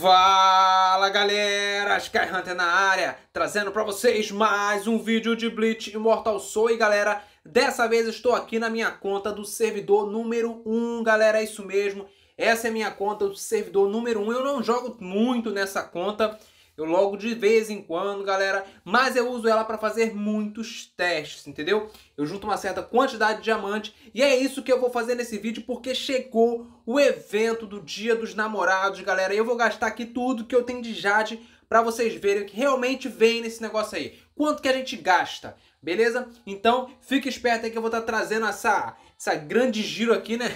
Fala galera, Hunter na área, trazendo para vocês mais um vídeo de Bleach Immortal Soul e galera, dessa vez estou aqui na minha conta do servidor número 1, galera, é isso mesmo, essa é minha conta do servidor número 1, eu não jogo muito nessa conta, eu logo de vez em quando, galera, mas eu uso ela para fazer muitos testes, entendeu? Eu junto uma certa quantidade de diamante e é isso que eu vou fazer nesse vídeo porque chegou o evento do Dia dos Namorados, galera. Eu vou gastar aqui tudo que eu tenho de Jade para vocês verem o que realmente vem nesse negócio aí. Quanto que a gente gasta, beleza? Então, fique esperto aí que eu vou estar tá trazendo essa, essa grande giro aqui, né?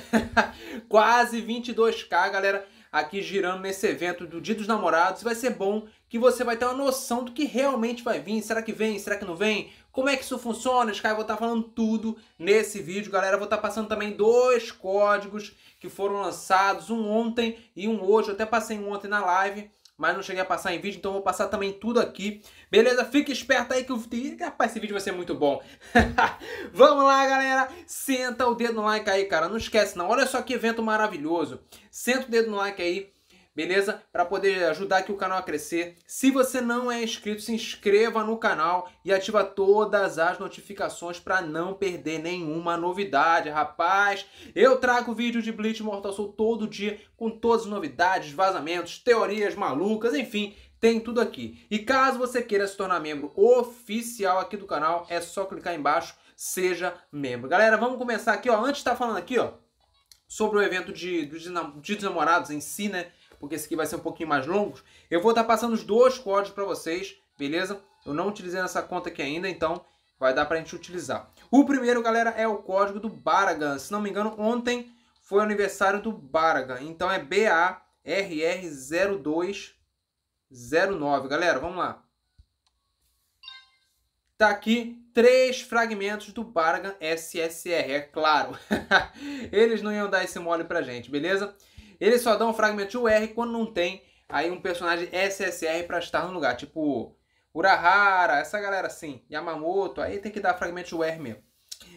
Quase 22k, galera aqui girando nesse evento do Dia dos Namorados. Vai ser bom que você vai ter uma noção do que realmente vai vir. Será que vem? Será que não vem? Como é que isso funciona? Sky, eu vou estar tá falando tudo nesse vídeo, galera. Eu vou estar tá passando também dois códigos que foram lançados, um ontem e um hoje. Eu até passei um ontem na live mas não cheguei a passar em vídeo, então vou passar também tudo aqui. Beleza? Fique esperto aí que o rapaz, esse vídeo vai ser muito bom. Vamos lá, galera. Senta o dedo no like aí, cara. Não esquece não. Olha só que evento maravilhoso. Senta o dedo no like aí beleza? Para poder ajudar aqui o canal a crescer. Se você não é inscrito, se inscreva no canal e ativa todas as notificações para não perder nenhuma novidade, rapaz. Eu trago vídeo de Bleach Mortal Soul todo dia com todas as novidades, vazamentos, teorias malucas, enfim, tem tudo aqui. E caso você queira se tornar membro oficial aqui do canal, é só clicar embaixo, seja membro. Galera, vamos começar aqui, ó. Antes tá falando aqui, ó, sobre o evento de, de, de namorados em si, né? porque esse aqui vai ser um pouquinho mais longo. Eu vou estar passando os dois códigos para vocês, beleza? Eu não utilizei nessa conta aqui ainda, então vai dar para a gente utilizar. O primeiro, galera, é o código do Baragan. Se não me engano, ontem foi o aniversário do Baragan. Então é BARR0209. Galera, vamos lá. Tá aqui três fragmentos do Baragan SSR, é claro. Eles não iam dar esse mole a gente, beleza? Eles só dão o fragmento UR quando não tem aí um personagem SSR para estar no lugar. Tipo Urahara, essa galera assim, Yamamoto, aí tem que dar fragmento UR mesmo.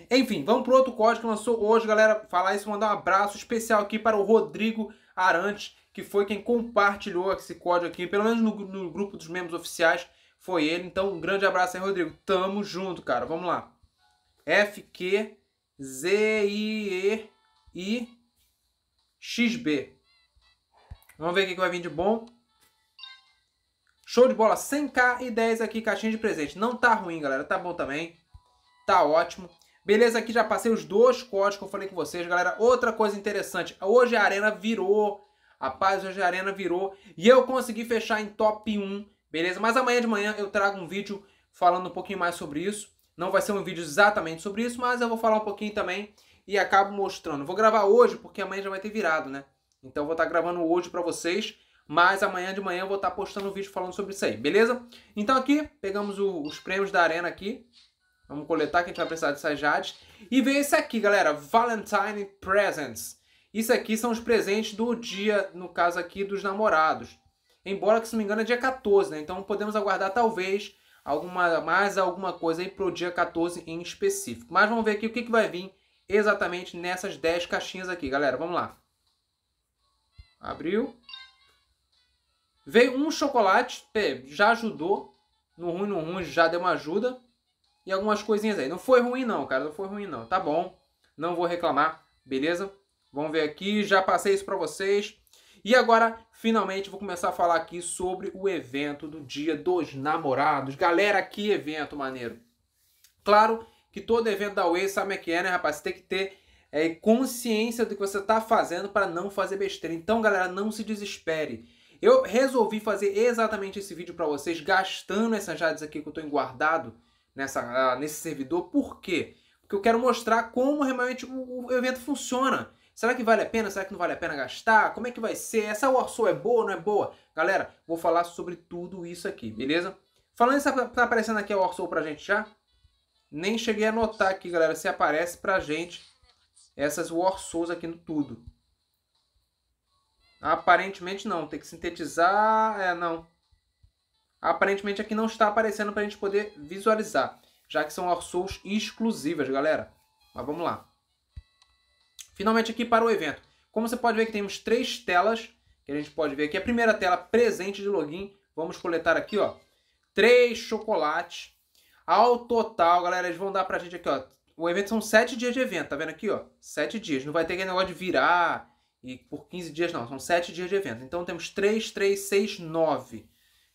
Enfim, vamos para outro código que lançou hoje, galera. Falar isso, mandar um abraço especial aqui para o Rodrigo Arantes, que foi quem compartilhou esse código aqui, pelo menos no, no grupo dos membros oficiais, foi ele. Então, um grande abraço aí, Rodrigo. Tamo junto, cara. Vamos lá. FQ Z I E I XB. Vamos ver o que vai vir de bom. Show de bola, 100k e 10 aqui, caixinha de presente. Não tá ruim, galera, tá bom também. Tá ótimo. Beleza, aqui já passei os dois códigos que eu falei com vocês, galera. Outra coisa interessante, hoje a arena virou. Rapaz, hoje a arena virou. E eu consegui fechar em top 1, beleza? Mas amanhã de manhã eu trago um vídeo falando um pouquinho mais sobre isso. Não vai ser um vídeo exatamente sobre isso, mas eu vou falar um pouquinho também e acabo mostrando. Vou gravar hoje porque amanhã já vai ter virado, né? Então vou estar tá gravando hoje para vocês, mas amanhã de manhã eu vou estar tá postando um vídeo falando sobre isso aí, beleza? Então aqui pegamos o, os prêmios da arena aqui. Vamos coletar que a gente vai precisar dessas jades. E veio esse aqui, galera, Valentine Presents. Isso aqui são os presentes do dia, no caso aqui, dos namorados. Embora, que se não me engano, é dia 14, né? Então podemos aguardar talvez alguma mais alguma coisa aí pro dia 14 em específico. Mas vamos ver aqui o que, que vai vir exatamente nessas 10 caixinhas aqui, galera. Vamos lá. Abriu. Veio um chocolate, já ajudou. No ruim, no ruim, já deu uma ajuda. E algumas coisinhas aí. Não foi ruim não, cara. Não foi ruim não. Tá bom. Não vou reclamar. Beleza? Vamos ver aqui. Já passei isso para vocês. E agora, finalmente, vou começar a falar aqui sobre o evento do Dia dos Namorados. Galera, que evento maneiro! Claro que todo evento da Way sabe é que é, né, rapaz? Você tem que ter é, consciência do que você está fazendo para não fazer besteira. Então, galera, não se desespere. Eu resolvi fazer exatamente esse vídeo para vocês, gastando essas jades aqui que eu estou guardado nessa, ah, nesse servidor. Por quê? Porque eu quero mostrar como realmente o, evento funciona. Será que vale a pena? Será que não vale a pena gastar? Como é que vai ser? Essa Warsaw é boa ou não é boa? Galera, vou falar sobre tudo isso aqui, beleza? Falando isso, tá aparecendo aqui a Warsaw pra gente já? Nem cheguei a notar aqui, galera, se aparece pra gente essas War aqui no tudo. Aparentemente não, tem que sintetizar, é, não. Aparentemente aqui não está aparecendo para a gente poder visualizar, já que são War exclusivas, galera. Mas vamos lá. Finalmente aqui para o evento. Como você pode ver que temos três telas que a gente pode ver aqui. A primeira tela presente de login, vamos coletar aqui, ó, três chocolates ao total, galera, eles vão dar pra gente aqui, ó. O evento são sete dias de evento, tá vendo aqui, ó? Sete dias. Não vai ter aquele negócio de virar e por 15 dias, não. São sete dias de evento. Então temos 3, 3, 6, 9.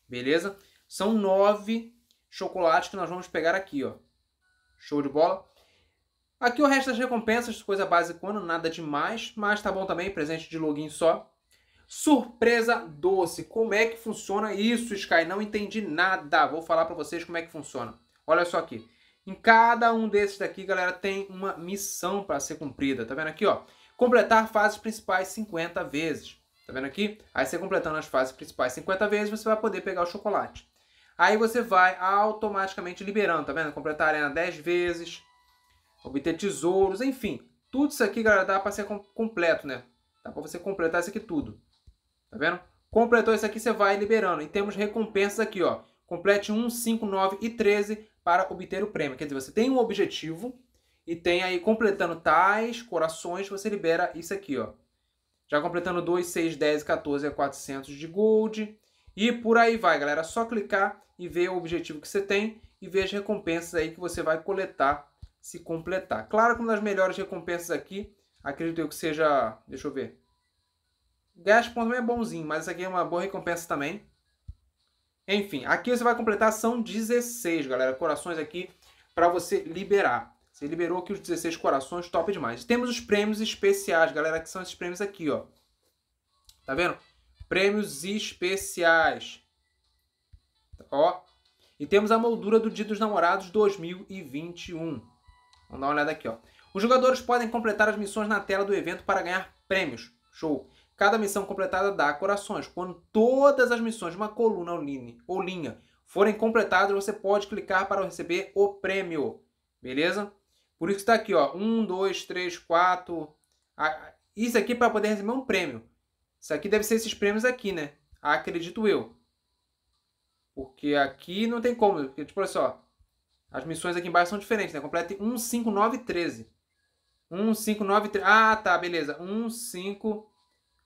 Beleza? São nove chocolates que nós vamos pegar aqui, ó. Show de bola. Aqui o resto das recompensas, coisa básica, nada demais, mas tá bom também, presente de login só. Surpresa doce. Como é que funciona isso, Sky? Não entendi nada. Vou falar para vocês como é que funciona. Olha só aqui. Em cada um desses daqui, galera, tem uma missão para ser cumprida. Tá vendo aqui, ó? Completar fases principais 50 vezes. Tá vendo aqui? Aí você completando as fases principais 50 vezes, você vai poder pegar o chocolate. Aí você vai automaticamente liberando, tá vendo? Completar a arena 10 vezes, obter tesouros, enfim. Tudo isso aqui, galera, dá para ser completo, né? Dá para você completar isso aqui tudo. Tá vendo? Completou isso aqui, você vai liberando. E temos recompensas aqui, ó. Complete 1, 5, 9 e 13 para obter o prêmio. Quer dizer, você tem um objetivo e tem aí, completando tais corações, você libera isso aqui, ó. Já completando 2, 6, 10 14 é 400 de gold. E por aí vai, galera. É só clicar e ver o objetivo que você tem e ver as recompensas aí que você vai coletar se completar. Claro que uma das melhores recompensas aqui, acredito eu que seja... Deixa eu ver. Ganhar também é bonzinho, mas essa aqui é uma boa recompensa também. Enfim, aqui você vai completar, são 16, galera, corações aqui para você liberar. Você liberou aqui os 16 corações, top demais. Temos os prêmios especiais, galera, que são esses prêmios aqui, ó. Tá vendo? Prêmios especiais. Ó. E temos a moldura do Dia dos Namorados 2021. Vamos dar uma olhada aqui, ó. Os jogadores podem completar as missões na tela do evento para ganhar prêmios. Show. Cada missão completada dá corações. Quando todas as missões de uma coluna ou linha forem completadas, você pode clicar para receber o prêmio. Beleza? Por isso que está aqui, ó. Um, dois, três, quatro. Isso aqui é para poder receber um prêmio. Isso aqui deve ser esses prêmios aqui, né? Acredito eu. Porque aqui não tem como. Porque, tipo, olha assim, só. As missões aqui embaixo são diferentes, né? Complete 1, 5, 9, 13. 1, 5, 9, 13. Ah, tá, beleza. 1, 5,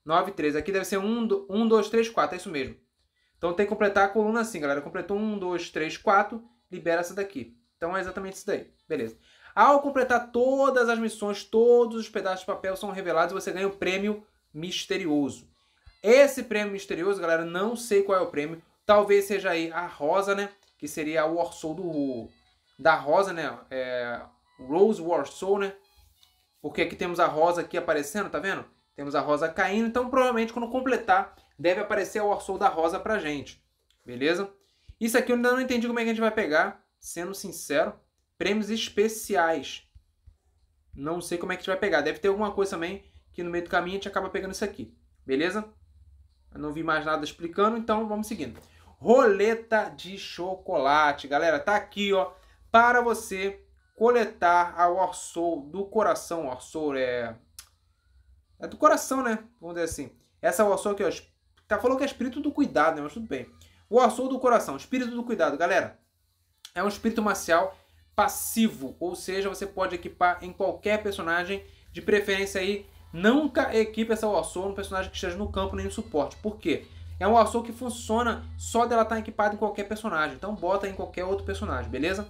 9, 13. Aqui deve ser 1, 1, 2, 3, 4. É isso mesmo. Então tem que completar a coluna assim, galera. Completou 1, 2, 3, 4. Libera essa daqui. Então é exatamente isso daí. Beleza. Ao completar todas as missões, todos os pedaços de papel são revelados e você ganha o prêmio misterioso. Esse prêmio misterioso, galera, não sei qual é o prêmio. Talvez seja aí a rosa, né? Que seria o Warsaw do... Da rosa, né? É, Rose Warsaw, né? Porque aqui temos a rosa aqui aparecendo, tá vendo? Temos a rosa caindo, então provavelmente quando completar deve aparecer o Orsoul da rosa pra gente. Beleza? Isso aqui eu ainda não entendi como é que a gente vai pegar, sendo sincero. Prêmios especiais. Não sei como é que a gente vai pegar. Deve ter alguma coisa também que no meio do caminho a gente acaba pegando isso aqui. Beleza? Eu não vi mais nada explicando, então vamos seguindo. Roleta de chocolate. Galera, tá aqui, ó. Para você coletar a Orsoul do coração. Orsoul é é do coração, né? Vamos dizer assim. Essa é o ó, tá falou que é espírito do cuidado, né? Mas tudo bem. O açor do coração, espírito do cuidado, galera. É um espírito marcial passivo, ou seja, você pode equipar em qualquer personagem, de preferência aí, nunca equipe essa açor no personagem que esteja no campo nem no suporte. Por quê? É um açor que funciona só dela estar tá equipada em qualquer personagem, então bota em qualquer outro personagem, beleza?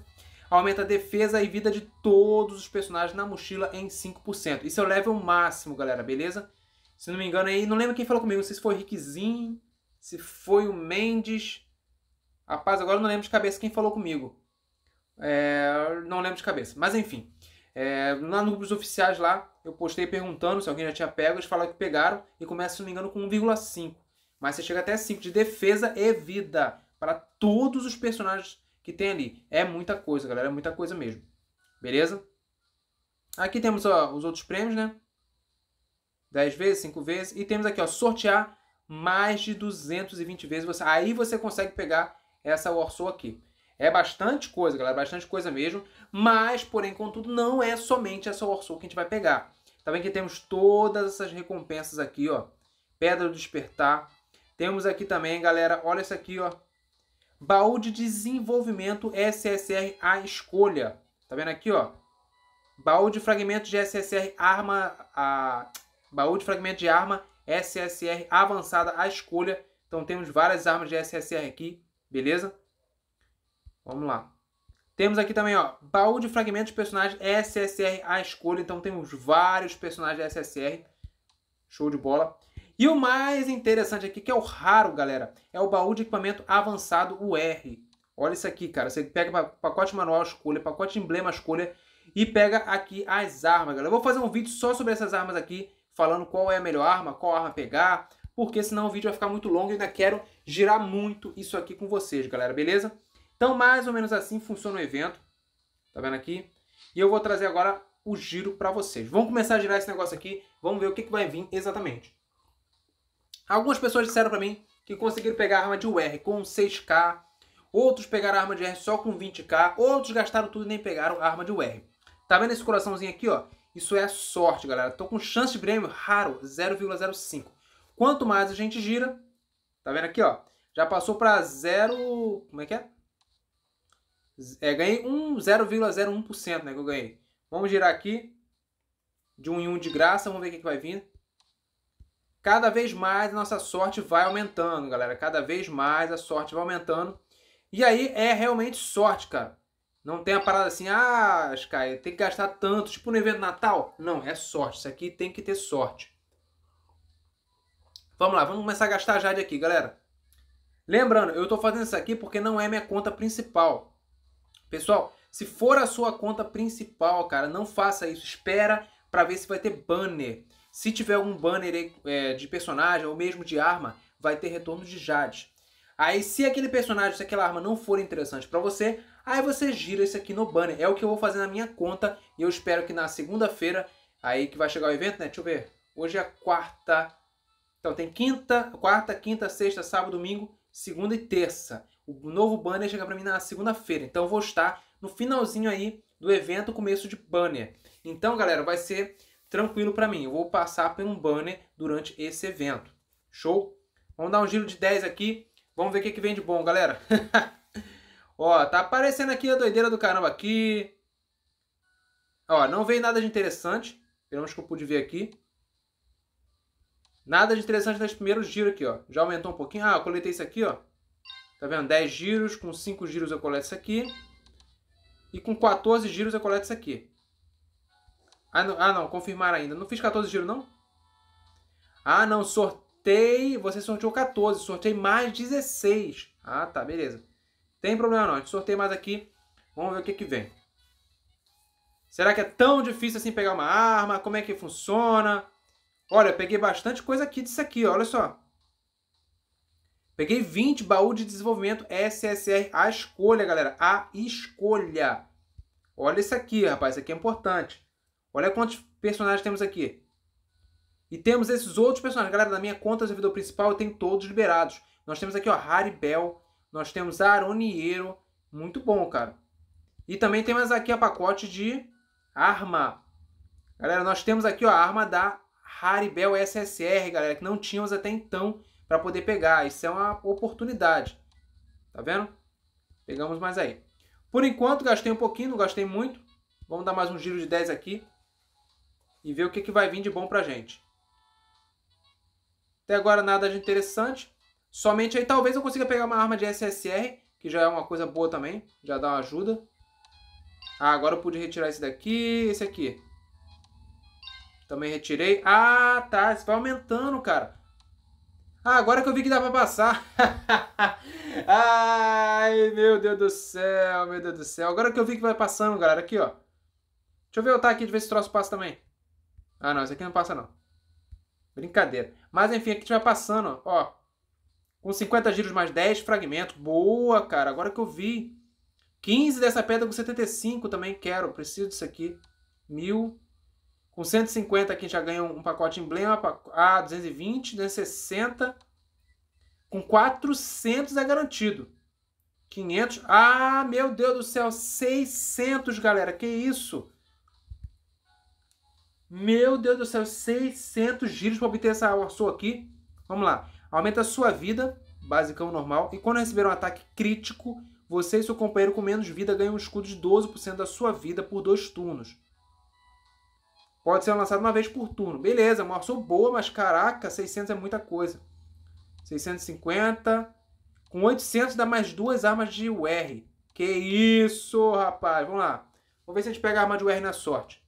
aumenta a defesa e vida de todos os personagens na mochila em 5%. Isso é o level máximo, galera, beleza? Se não me engano aí, não lembro quem falou comigo, não sei se foi o Rickzinho, se foi o Mendes. Rapaz, agora não lembro de cabeça quem falou comigo. É, não lembro de cabeça, mas enfim. É, lá nos grupos oficiais lá, eu postei perguntando se alguém já tinha pego, eles falaram que pegaram e começa, se não me engano, com 1,5. Mas você chega até 5 de defesa e vida para todos os personagens que tem ali. É muita coisa, galera, é muita coisa mesmo. Beleza? Aqui temos ó, os outros prêmios, né? 10 vezes, 5 vezes. E temos aqui, ó, sortear mais de 220 vezes. Você, aí você consegue pegar essa Warsaw aqui. É bastante coisa, galera, bastante coisa mesmo. Mas, porém, contudo, não é somente essa Warsaw que a gente vai pegar. Tá vendo que temos todas essas recompensas aqui, ó. Pedra do Despertar. Temos aqui também, galera, olha isso aqui, ó. Baú de desenvolvimento SSR à escolha. Tá vendo aqui, ó? Baú de fragmentos de SSR arma a baú de fragmento de arma SSR avançada à escolha. Então temos várias armas de SSR aqui, beleza? Vamos lá. Temos aqui também, ó, baú de fragmentos de personagem SSR à escolha. Então temos vários personagens de SSR. Show de bola. E o mais interessante aqui, que é o raro, galera, é o baú de equipamento avançado, o R. Olha isso aqui, cara. Você pega pacote manual escolha, pacote emblema escolha e pega aqui as armas, galera. Eu vou fazer um vídeo só sobre essas armas aqui, falando qual é a melhor arma, qual arma pegar, porque senão o vídeo vai ficar muito longo e ainda quero girar muito isso aqui com vocês, galera, beleza? Então, mais ou menos assim funciona o evento. Tá vendo aqui? E eu vou trazer agora o giro para vocês. Vamos começar a girar esse negócio aqui, vamos ver o que, que vai vir exatamente. Algumas pessoas disseram para mim que conseguiram pegar arma de UR com 6K, outros pegaram arma de UR só com 20K, outros gastaram tudo e nem pegaram arma de UR. Tá vendo esse coraçãozinho aqui, ó? Isso é sorte, galera. Tô com chance de prêmio raro, 0,05. Quanto mais a gente gira, tá vendo aqui, ó? Já passou para 0, como é que é? É, ganhei um 0,01%, né, que eu ganhei. Vamos girar aqui de um em um de graça, vamos ver o que, que vai vir cada vez mais a nossa sorte vai aumentando, galera. Cada vez mais a sorte vai aumentando. E aí é realmente sorte, cara. Não tem a parada assim, ah, Sky, tem que gastar tanto, tipo no evento Natal. Não, é sorte. Isso aqui tem que ter sorte. Vamos lá, vamos começar a gastar já Jade aqui, galera. Lembrando, eu estou fazendo isso aqui porque não é minha conta principal. Pessoal, se for a sua conta principal, cara, não faça isso. Espera para ver se vai ter banner. Se tiver um banner é, é, de personagem ou mesmo de arma, vai ter retorno de Jade. Aí se aquele personagem, se aquela arma não for interessante para você, aí você gira isso aqui no banner. É o que eu vou fazer na minha conta e eu espero que na segunda-feira, aí que vai chegar o evento, né? Deixa eu ver. Hoje é quarta. Então tem quinta, quarta, quinta, sexta, sábado, domingo, segunda e terça. O novo banner chega para mim na segunda-feira. Então eu vou estar no finalzinho aí do evento, começo de banner. Então, galera, vai ser tranquilo para mim. Eu vou passar por um banner durante esse evento. Show? Vamos dar um giro de 10 aqui. Vamos ver o que, que vem de bom, galera. Ó, tá aparecendo aqui a doideira do caramba aqui. Ó, não veio nada de interessante. Pelo menos que eu pude ver aqui. Nada de interessante nos primeiros giros aqui, ó. Já aumentou um pouquinho. Ah, eu coletei isso aqui, ó. Tá vendo? 10 giros. Com 5 giros eu coleto isso aqui. E com 14 giros eu coleto isso aqui. Ah não, ah, não confirmar ainda. Não fiz 14 giros, não? Ah, não, sortei. Você sorteou 14, sortei mais 16. Ah, tá, beleza. Tem problema não, a gente sorteia mais aqui. Vamos ver o que, que vem. Será que é tão difícil assim pegar uma arma? Como é que funciona? Olha, peguei bastante coisa aqui disso aqui, olha só. Peguei 20 baú de desenvolvimento SSR a escolha, galera. A escolha. Olha isso aqui, rapaz. Isso aqui é importante. Olha quantos personagens temos aqui. E temos esses outros personagens. Galera, na minha conta do servidor principal eu tenho todos liberados. Nós temos aqui, ó, Haribel. Nós temos Aroniero. Muito bom, cara. E também temos aqui a pacote de arma. Galera, nós temos aqui ó, a arma da Haribel SSR, galera, que não tínhamos até então para poder pegar. Isso é uma oportunidade. Tá vendo? Pegamos mais aí. Por enquanto, gastei um pouquinho, não gastei muito. Vamos dar mais um giro de 10 aqui e ver o que, que vai vir de bom pra gente. Até agora nada de interessante. Somente aí talvez eu consiga pegar uma arma de SSR, que já é uma coisa boa também, já dá uma ajuda. Ah, agora eu pude retirar esse daqui esse aqui. Também retirei. Ah, tá, isso vai aumentando, cara. Ah, agora que eu vi que dá pra passar. Ai, meu Deus do céu, meu Deus do céu. Agora que eu vi que vai passando, galera. Aqui, ó. Deixa eu ver o tá aqui de ver se troço passa também. Ah, não, isso aqui não passa, não. Brincadeira. Mas, enfim, aqui a vai passando, ó. Com 50 giros mais 10 fragmentos. Boa, cara. Agora que eu vi. 15 dessa pedra com 75 também quero. Preciso disso aqui. Mil. Com 150 aqui já ganha um pacote emblema. Ah, 220, 260. Com 400 é garantido. 500. Ah, meu Deus do céu. 600, galera. Que isso? Meu Deus do céu, 600 giros para obter essa sua aqui. Vamos lá. Aumenta a sua vida, basicão normal. E quando receber um ataque crítico, você e seu companheiro com menos vida ganham um escudo de 12% da sua vida por dois turnos. Pode ser lançado uma vez por turno. Beleza, uma ação boa, mas caraca, 600 é muita coisa. 650. Com 800 dá mais duas armas de UR. Que isso, rapaz. Vamos lá. Vamos ver se a gente pega a arma de UR na sorte.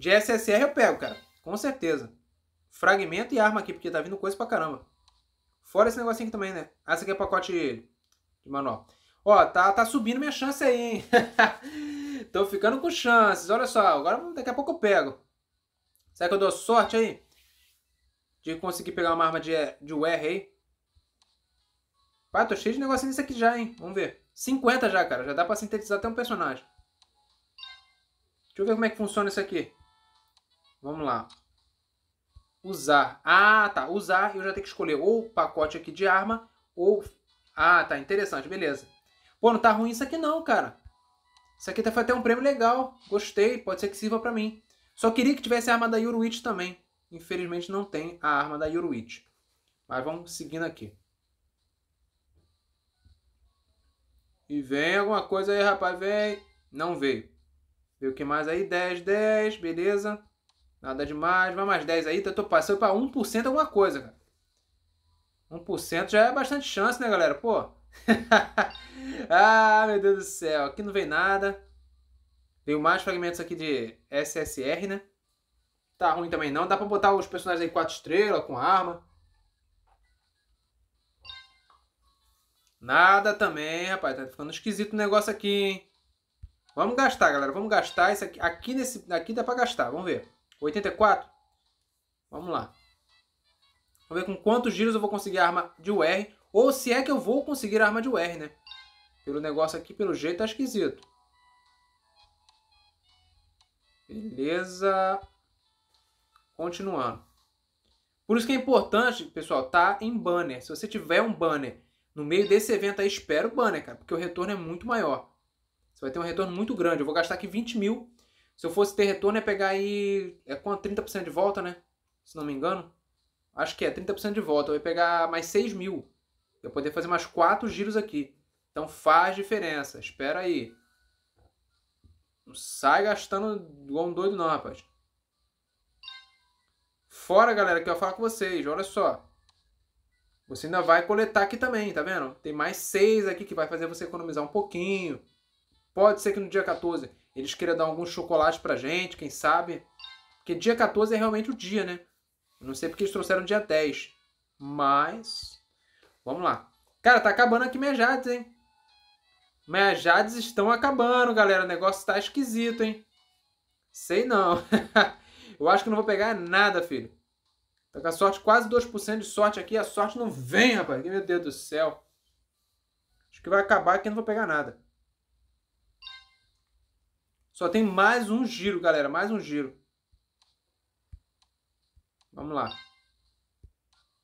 De SSR eu pego, cara. Com certeza. Fragmento e arma aqui, porque tá vindo coisa pra caramba. Fora esse negocinho aqui também, né? Ah, esse aqui é pacote de manual. Ó, tá, tá subindo minha chance aí, hein? Tô ficando com chances. Olha só, agora daqui a pouco eu pego. Será que eu dou sorte aí? De conseguir pegar uma arma de, de UR aí? Pá, tô cheio de negocinho nesse aqui já, hein? Vamos ver. 50 já, cara. Já dá pra sintetizar até um personagem. Deixa eu ver como é que funciona isso aqui. Vamos lá. Usar. Ah, tá. Usar, eu já tenho que escolher ou o pacote aqui de arma ou... Ah, tá. Interessante. Beleza. Pô, não tá ruim isso aqui não, cara. Isso aqui tá, foi até um prêmio legal. Gostei. Pode ser que sirva pra mim. Só queria que tivesse a arma da Yuruit também. Infelizmente não tem a arma da Yuruit. Mas vamos seguindo aqui. E vem alguma coisa aí, rapaz. Vem. Não veio. Veio o que mais aí? 10, 10. Beleza. Nada demais, vai mais 10 aí, então tô passando para 1% alguma coisa, cara. 1% já é bastante chance, né, galera? Pô. ah, meu Deus do céu. Aqui não vem nada. Veio mais fragmentos aqui de SSR, né? Tá ruim também não. Dá pra botar os personagens aí 4 estrelas, com arma. Nada também, rapaz. Tá ficando esquisito o negócio aqui, hein? Vamos gastar, galera. Vamos gastar. Isso aqui, aqui, nesse, aqui dá pra gastar. Vamos ver. 84? Vamos lá. Vamos ver com quantos giros eu vou conseguir a arma de UR. Ou se é que eu vou conseguir a arma de UR, né? Pelo negócio aqui, pelo jeito, tá esquisito. Beleza. Continuando. Por isso que é importante, pessoal, tá em banner. Se você tiver um banner no meio desse evento aí, espera o banner, cara. Porque o retorno é muito maior. Você vai ter um retorno muito grande. Eu vou gastar aqui 20 mil se eu fosse ter retorno, ia pegar aí. É quanto? 30% de volta, né? Se não me engano. Acho que é, 30% de volta. Eu ia pegar mais 6 mil. Eu poder fazer mais 4 giros aqui. Então faz diferença. Espera aí. Não sai gastando igual um doido, não, rapaz. Fora, galera, que eu falo com vocês. Olha só. Você ainda vai coletar aqui também, tá vendo? Tem mais 6 aqui que vai fazer você economizar um pouquinho. Pode ser que no dia 14 eles queiram dar algum chocolate pra gente, quem sabe. Porque dia 14 é realmente o dia, né? Não sei porque eles trouxeram dia 10. Mas. Vamos lá. Cara, tá acabando aqui minhas jades, hein? Minhas jades estão acabando, galera. O negócio tá esquisito, hein? Sei não. Eu acho que não vou pegar nada, filho. Tô com a sorte, quase 2% de sorte aqui. A sorte não vem, rapaz. Meu Deus do céu. Acho que vai acabar aqui não vou pegar nada. Só tem mais um giro, galera. Mais um giro. Vamos lá.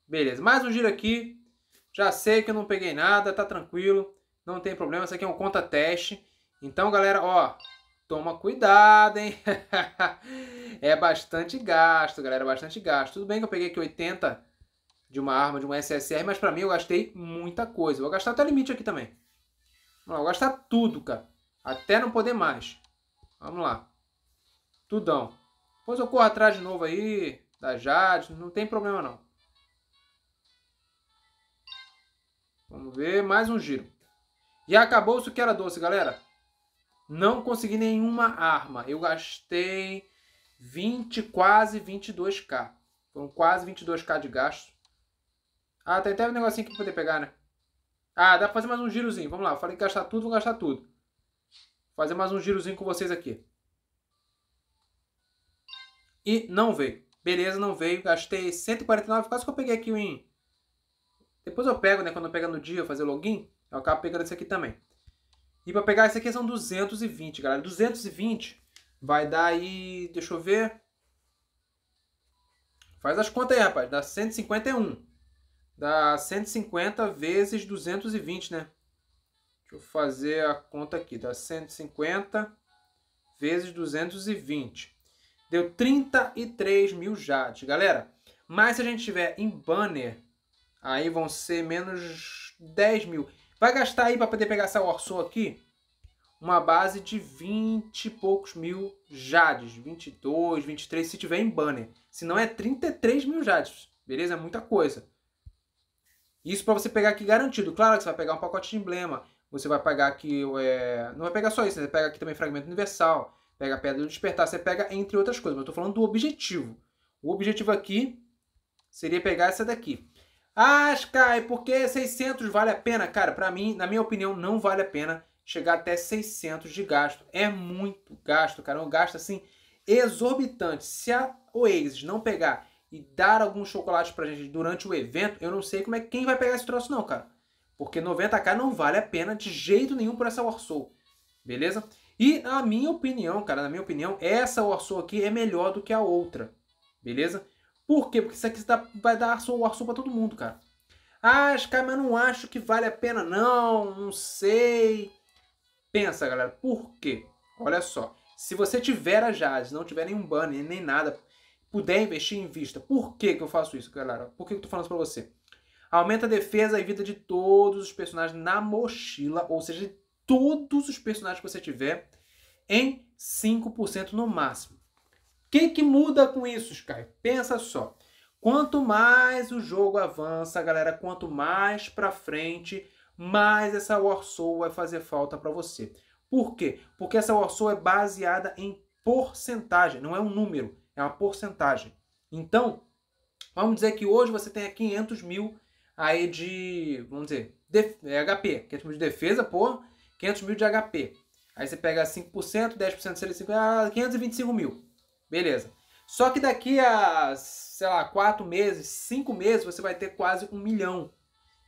Beleza. Mais um giro aqui. Já sei que eu não peguei nada. Tá tranquilo. Não tem problema. Isso aqui é um conta teste. Então, galera, ó. Toma cuidado, hein? é bastante gasto, galera. É bastante gasto. Tudo bem que eu peguei aqui 80 de uma arma, de um SSR. Mas pra mim eu gastei muita coisa. Vou gastar até o limite aqui também. Vamos lá. Vou gastar tudo, cara. Até não poder mais. Vamos lá. Tudão. Depois eu corro atrás de novo aí, da Jade, não tem problema não. Vamos ver, mais um giro. E acabou isso o que era doce, galera. Não consegui nenhuma arma. Eu gastei 20, quase 22k. Foram quase 22k de gasto. Ah, tem até um negocinho aqui pra poder pegar, né? Ah, dá pra fazer mais um girozinho. Vamos lá, eu falei que gastar tudo, vou gastar tudo fazer mais um girozinho com vocês aqui. E não veio. Beleza, não veio. Gastei 149, quase que eu peguei aqui o em... Depois eu pego, né? Quando eu pego no dia, fazer login, eu acabo pegando esse aqui também. E para pegar esse aqui são 220, galera. 220 vai dar aí... Deixa eu ver... Faz as contas aí, rapaz. Dá 151. Dá 150 vezes 220, né? Deixa eu fazer a conta aqui, dá 150 vezes 220. Deu 33 mil jades, galera. Mas se a gente tiver em banner, aí vão ser menos 10 mil. Vai gastar aí para poder pegar essa Orson aqui, uma base de 20 e poucos mil jades. 22, 23, se tiver em banner. Se não é 33 mil jades, beleza? É muita coisa. Isso para você pegar aqui garantido. Claro que você vai pegar um pacote de emblema, você vai pegar aqui, é... não vai pegar só isso, você pega aqui também fragmento universal, pega a pedra do despertar, você pega entre outras coisas. Mas eu estou falando do objetivo. O objetivo aqui seria pegar essa daqui. Ah, Sky, que 600 vale a pena? Cara, para mim, na minha opinião, não vale a pena chegar até 600 de gasto. É muito gasto, cara. É um gasto, assim, exorbitante. Se a Oasis não pegar e dar alguns chocolates pra gente durante o evento, eu não sei como é quem vai pegar esse troço não, cara. Porque 90k não vale a pena de jeito nenhum por essa Warsaw. Beleza? E na minha opinião, cara, na minha opinião, essa Warsaw aqui é melhor do que a outra. Beleza? Por quê? Porque isso aqui vai dar Warsaw para todo mundo, cara. Ah, cara, mas não acho que vale a pena não, não sei. Pensa, galera, por quê? Olha só, se você tiver a Jazz, não tiver nenhum banner, nem nada, puder investir em vista, por que, que eu faço isso, galera? Por que, que eu tô falando isso pra você? Aumenta a defesa e vida de todos os personagens na mochila, ou seja, de todos os personagens que você tiver, em 5% no máximo. O que, que muda com isso, Sky? Pensa só. Quanto mais o jogo avança, galera, quanto mais pra frente, mais essa Warsaw vai fazer falta para você. Por quê? Porque essa Warsaw é baseada em porcentagem, não é um número, é uma porcentagem. Então, vamos dizer que hoje você tenha 500 mil aí de, vamos dizer, de, é, HP, 500 mil de defesa por 500 mil de HP. Aí você pega 5%, 10% de ah, 525 mil. Beleza. Só que daqui a, sei lá, 4 meses, 5 meses, você vai ter quase 1 milhão.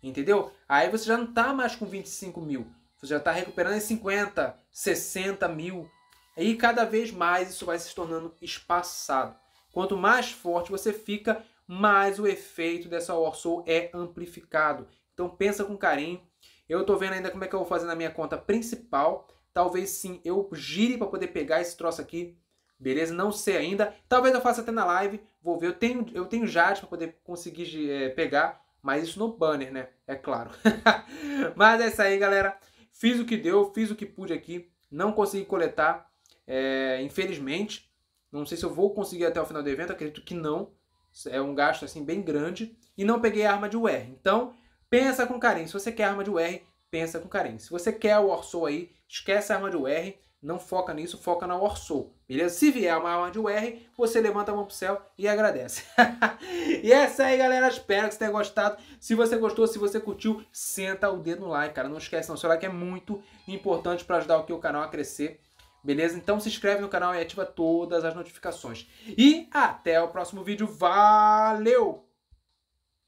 Entendeu? Aí você já não tá mais com 25 mil. Você já está recuperando em 50, 60 mil. E cada vez mais isso vai se tornando espaçado. Quanto mais forte você fica, mas o efeito dessa Warsaw é amplificado. Então pensa com carinho. Eu estou vendo ainda como é que eu vou fazer na minha conta principal. Talvez sim, eu gire para poder pegar esse troço aqui. Beleza? Não sei ainda. Talvez eu faça até na live. Vou ver. Eu tenho, eu tenho jade para poder conseguir é, pegar. Mas isso no banner, né? É claro. mas é isso aí, galera. Fiz o que deu, fiz o que pude aqui. Não consegui coletar, é, infelizmente. Não sei se eu vou conseguir até o final do evento, acredito que não. É um gasto assim bem grande. E não peguei a arma de UR. Então, pensa com carinho. Se você quer arma de UR, pensa com carinho. Se você quer o Orso aí, esquece a arma de UR. Não foca nisso, foca na Orso. Beleza? Se vier uma arma de UR, você levanta a mão pro céu e agradece. e é isso aí, galera. Espero que você tenha gostado. Se você gostou, se você curtiu, senta o dedo no like, cara. Não esquece, não. Seu like é muito importante para ajudar aqui o canal a crescer. Beleza? Então se inscreve no canal e ativa todas as notificações. E até o próximo vídeo. Valeu!